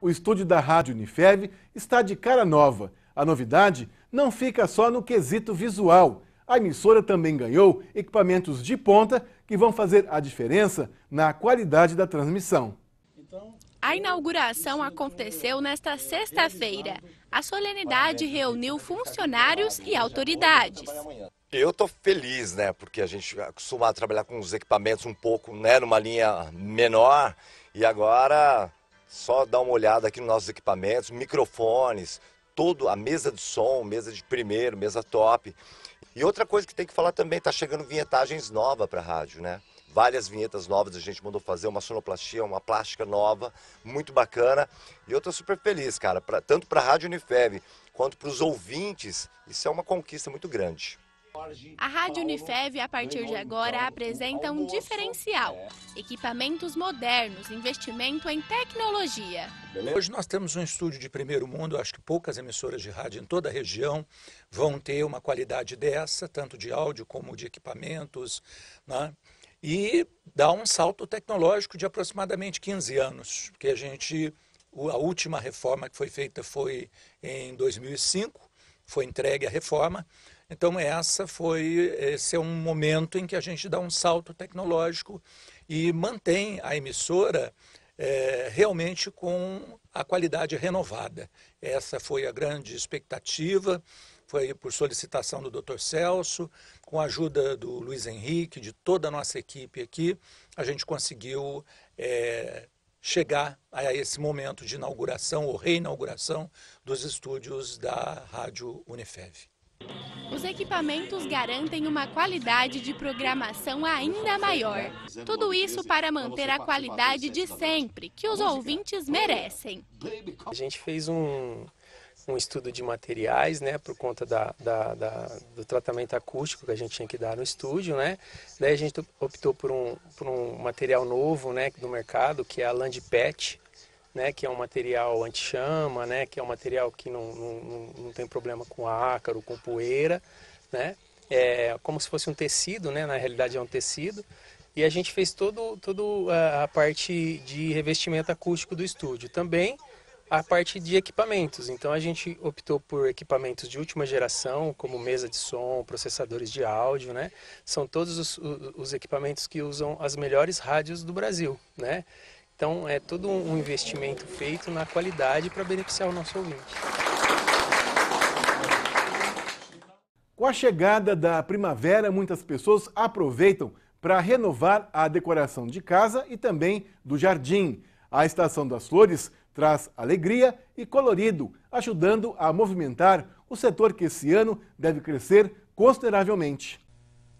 o estúdio da Rádio Unifev está de cara nova. A novidade não fica só no quesito visual. A emissora também ganhou equipamentos de ponta que vão fazer a diferença na qualidade da transmissão. A inauguração aconteceu nesta sexta-feira. A solenidade reuniu funcionários e autoridades. Eu estou feliz, né? Porque a gente é acostumava a trabalhar com os equipamentos um pouco, né? Numa linha menor. E agora só dar uma olhada aqui nos nossos equipamentos, microfones, tudo, a mesa de som, mesa de primeiro, mesa top. E outra coisa que tem que falar também, tá chegando vinhetagens nova para rádio, né? Várias vinhetas novas a gente mandou fazer, uma sonoplastia, uma plástica nova, muito bacana. E eu tô super feliz, cara, pra, tanto para a Rádio Unifeb quanto para os ouvintes, isso é uma conquista muito grande. A Rádio Unifev, a partir de agora, apresenta um diferencial: é. equipamentos modernos, investimento em tecnologia. Hoje nós temos um estúdio de primeiro mundo, acho que poucas emissoras de rádio em toda a região vão ter uma qualidade dessa, tanto de áudio como de equipamentos, né? e dá um salto tecnológico de aproximadamente 15 anos, porque a gente. A última reforma que foi feita foi em 2005, foi entregue a reforma. Então essa foi esse é um momento em que a gente dá um salto tecnológico e mantém a emissora é, realmente com a qualidade renovada. Essa foi a grande expectativa, foi por solicitação do Dr. Celso, com a ajuda do Luiz Henrique, de toda a nossa equipe aqui, a gente conseguiu é, chegar a esse momento de inauguração ou reinauguração dos estúdios da Rádio Unifev. Os equipamentos garantem uma qualidade de programação ainda maior. Tudo isso para manter a qualidade de sempre, que os ouvintes merecem. A gente fez um, um estudo de materiais, né, por conta da, da, da, do tratamento acústico que a gente tinha que dar no estúdio, né. Daí a gente optou por um, por um material novo, né, do mercado, que é a Landpet, né, que é um material anti-chama, né, que é um material que não, não, não tem problema com ácaro, com poeira, né, é como se fosse um tecido, né, na realidade é um tecido, e a gente fez todo, todo a parte de revestimento acústico do estúdio, também a parte de equipamentos. Então a gente optou por equipamentos de última geração, como mesa de som, processadores de áudio, né? São todos os, os equipamentos que usam as melhores rádios do Brasil, né? Então é todo um investimento feito na qualidade para beneficiar o nosso ouvinte. Com a chegada da primavera, muitas pessoas aproveitam para renovar a decoração de casa e também do jardim. A estação das flores traz alegria e colorido, ajudando a movimentar o setor que esse ano deve crescer consideravelmente.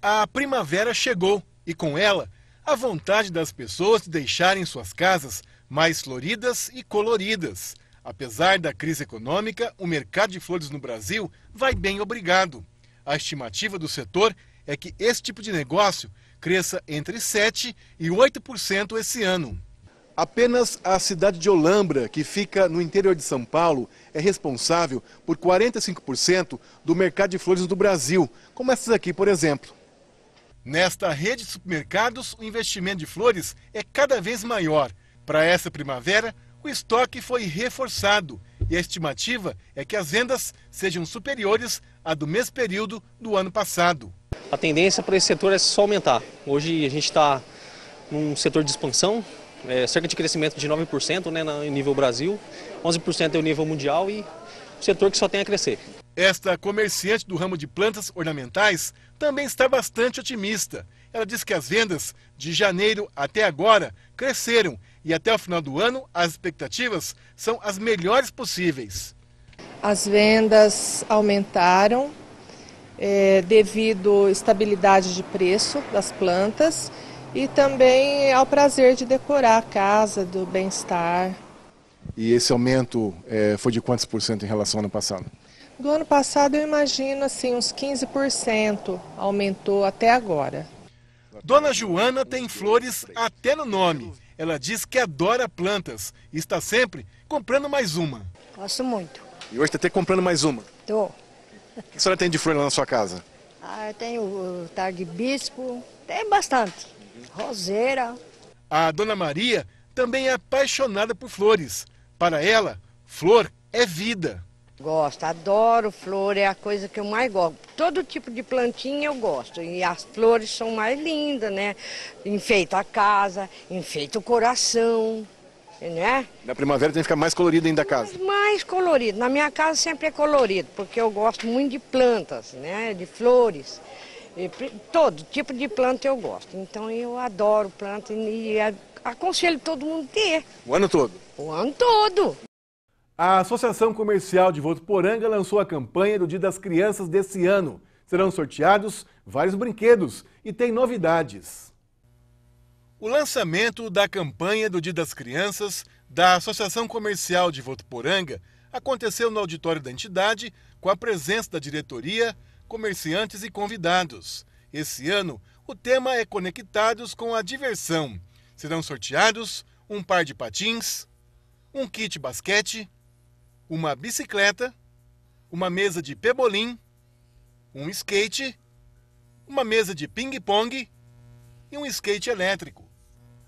A primavera chegou e com ela a vontade das pessoas de deixarem suas casas mais floridas e coloridas. Apesar da crise econômica, o mercado de flores no Brasil vai bem obrigado. A estimativa do setor é que esse tipo de negócio cresça entre 7% e 8% esse ano. Apenas a cidade de Olambra, que fica no interior de São Paulo, é responsável por 45% do mercado de flores do Brasil, como essas aqui, por exemplo. Nesta rede de supermercados, o investimento de flores é cada vez maior. Para essa primavera, o estoque foi reforçado e a estimativa é que as vendas sejam superiores à do mesmo período do ano passado. A tendência para esse setor é só aumentar. Hoje a gente está num setor de expansão, é, cerca de crescimento de 9% né, no nível Brasil, 11% é o nível mundial e um setor que só tem a crescer. Esta comerciante do ramo de plantas ornamentais também está bastante otimista. Ela diz que as vendas de janeiro até agora cresceram e até o final do ano as expectativas são as melhores possíveis. As vendas aumentaram é, devido à estabilidade de preço das plantas e também ao prazer de decorar a casa, do bem-estar. E esse aumento é, foi de quantos por cento em relação ao ano passado? Do ano passado, eu imagino assim, uns 15% aumentou até agora. Dona Joana tem flores até no nome. Ela diz que adora plantas e está sempre comprando mais uma. Gosto muito. E hoje está até comprando mais uma? Estou. O que a senhora tem de flor lá na sua casa? Ah, eu tenho tarde bispo, tem bastante. Roseira. A dona Maria também é apaixonada por flores. Para ela, flor é vida. Gosto, adoro flor, é a coisa que eu mais gosto. Todo tipo de plantinha eu gosto. E as flores são mais lindas, né? Enfeita a casa, enfeita o coração, né? Na primavera tem que ficar mais colorido ainda a casa. mais colorido. Na minha casa sempre é colorido, porque eu gosto muito de plantas, né? De flores. E, todo tipo de planta eu gosto. Então eu adoro planta e aconselho todo mundo a ter. O ano todo? O ano todo. A Associação Comercial de Votuporanga lançou a campanha do Dia das Crianças desse ano. Serão sorteados vários brinquedos e tem novidades. O lançamento da campanha do Dia das Crianças da Associação Comercial de Votuporanga aconteceu no auditório da entidade com a presença da diretoria, comerciantes e convidados. Esse ano, o tema é Conectados com a Diversão. Serão sorteados um par de patins, um kit basquete, uma bicicleta, uma mesa de pebolim, um skate, uma mesa de ping-pong e um skate elétrico.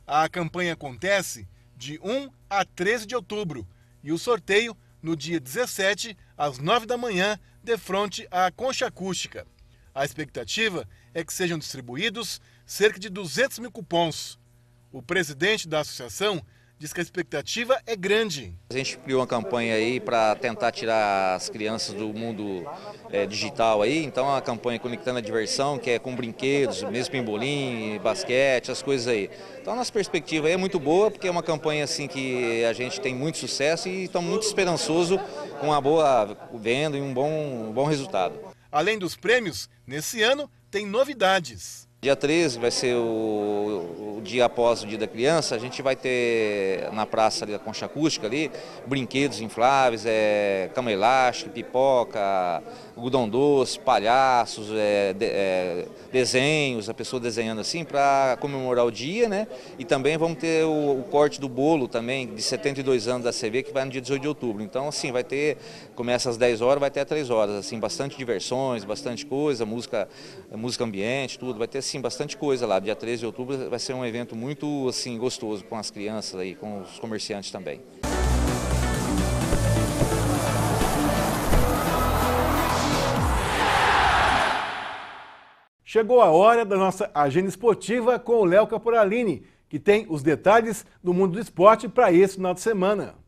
A campanha acontece de 1 a 13 de outubro e o sorteio no dia 17 às 9 da manhã, de frente à Concha Acústica. A expectativa é que sejam distribuídos cerca de 200 mil cupons. O presidente da associação diz que a expectativa é grande. A gente criou uma campanha aí para tentar tirar as crianças do mundo é, digital aí, então é a campanha Conectando a Diversão, que é com brinquedos, mesmo pimbolim, basquete, as coisas aí. Então a nossa perspectiva é muito boa, porque é uma campanha assim que a gente tem muito sucesso e estamos muito esperançoso com uma boa venda e um bom, um bom resultado. Além dos prêmios, nesse ano tem novidades. Dia 13 vai ser o, o, dia após o Dia da Criança, a gente vai ter na praça ali, da concha acústica ali, brinquedos infláveis, é, cama elástica, pipoca, algodão doce, palhaços, é, de, é, desenhos, a pessoa desenhando assim para comemorar o dia, né? E também vamos ter o, o, corte do bolo também, de 72 anos da CV, que vai no dia 18 de outubro. Então, assim, vai ter, começa às 10 horas, vai até às 3 horas, assim, bastante diversões, bastante coisa, música, música ambiente, tudo, vai ter sim, bastante coisa lá. Dia 13 de outubro vai ser um evento muito assim gostoso com as crianças aí, com os comerciantes também. Chegou a hora da nossa agenda esportiva com o Léo Caporalini, que tem os detalhes do mundo do esporte para esse final de semana.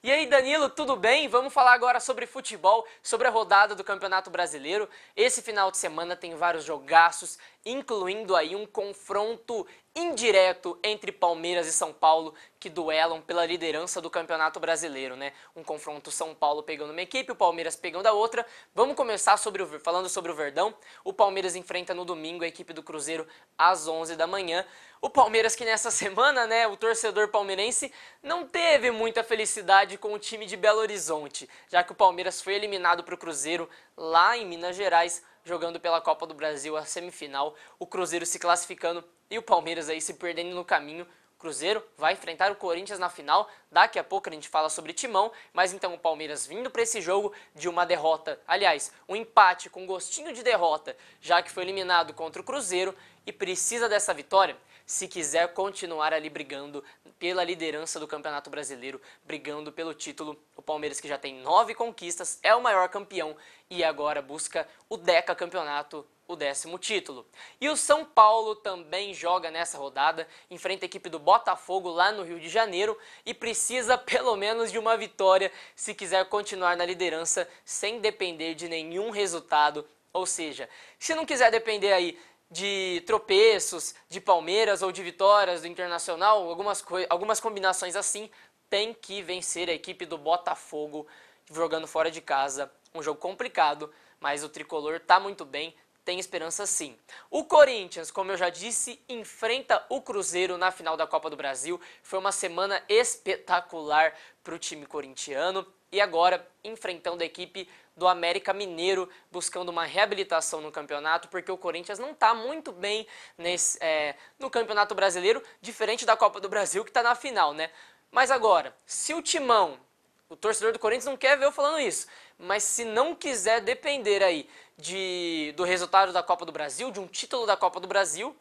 E aí, Danilo, tudo bem? Vamos falar agora sobre futebol, sobre a rodada do Campeonato Brasileiro. Esse final de semana tem vários jogaços, incluindo aí um confronto indireto entre Palmeiras e São Paulo que duelam pela liderança do Campeonato Brasileiro, né? Um confronto São Paulo pegando uma equipe, o Palmeiras pegando a outra. Vamos começar sobre o, falando sobre o Verdão. O Palmeiras enfrenta no domingo a equipe do Cruzeiro às 11 da manhã. O Palmeiras que nessa semana, né, o torcedor palmeirense não teve muita felicidade com o time de Belo Horizonte, já que o Palmeiras foi eliminado para o Cruzeiro lá em Minas Gerais jogando pela Copa do Brasil a semifinal, o Cruzeiro se classificando e o Palmeiras aí se perdendo no caminho. Cruzeiro vai enfrentar o Corinthians na final. Daqui a pouco a gente fala sobre Timão, mas então o Palmeiras vindo para esse jogo de uma derrota, aliás, um empate com gostinho de derrota, já que foi eliminado contra o Cruzeiro e precisa dessa vitória se quiser continuar ali brigando pela liderança do Campeonato Brasileiro, brigando pelo título. O Palmeiras, que já tem nove conquistas, é o maior campeão e agora busca o Deca Campeonato o décimo título. E o São Paulo também joga nessa rodada, enfrenta a equipe do Botafogo lá no Rio de Janeiro e precisa pelo menos de uma vitória se quiser continuar na liderança sem depender de nenhum resultado. Ou seja, se não quiser depender aí de tropeços, de palmeiras ou de vitórias do Internacional, algumas, algumas combinações assim, tem que vencer a equipe do Botafogo jogando fora de casa. Um jogo complicado, mas o tricolor está muito bem, tem esperança sim. O Corinthians, como eu já disse, enfrenta o Cruzeiro na final da Copa do Brasil. Foi uma semana espetacular para o time corintiano. E agora enfrentando a equipe do América Mineiro, buscando uma reabilitação no campeonato, porque o Corinthians não está muito bem nesse, é, no Campeonato Brasileiro, diferente da Copa do Brasil, que está na final, né? Mas agora, se o Timão, o torcedor do Corinthians não quer ver eu falando isso, mas se não quiser depender aí de, do resultado da Copa do Brasil, de um título da Copa do Brasil,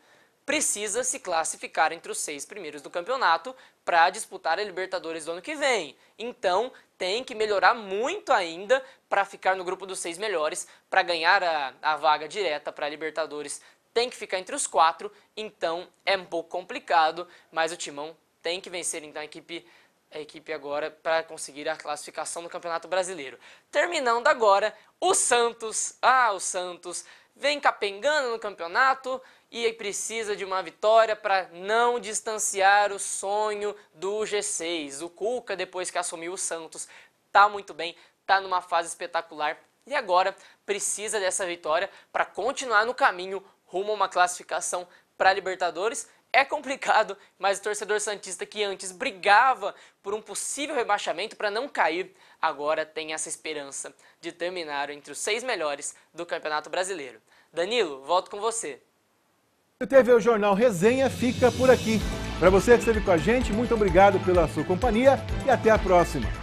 precisa se classificar entre os seis primeiros do campeonato para disputar a Libertadores do ano que vem. Então, tem que melhorar muito ainda para ficar no grupo dos seis melhores, para ganhar a, a vaga direta para a Libertadores. Tem que ficar entre os quatro, então é um pouco complicado, mas o Timão tem que vencer então a equipe a equipe agora para conseguir a classificação no Campeonato Brasileiro. Terminando agora, o Santos, ah, o Santos vem capengando no campeonato e precisa de uma vitória para não distanciar o sonho do G6. O Cuca, depois que assumiu o Santos, tá muito bem, tá numa fase espetacular e agora precisa dessa vitória para continuar no caminho rumo a uma classificação para Libertadores é complicado, mas o torcedor Santista que antes brigava por um possível rebaixamento para não cair, agora tem essa esperança de terminar entre os seis melhores do Campeonato Brasileiro. Danilo, volto com você. O TV Jornal Resenha fica por aqui. Para você que esteve com a gente, muito obrigado pela sua companhia e até a próxima.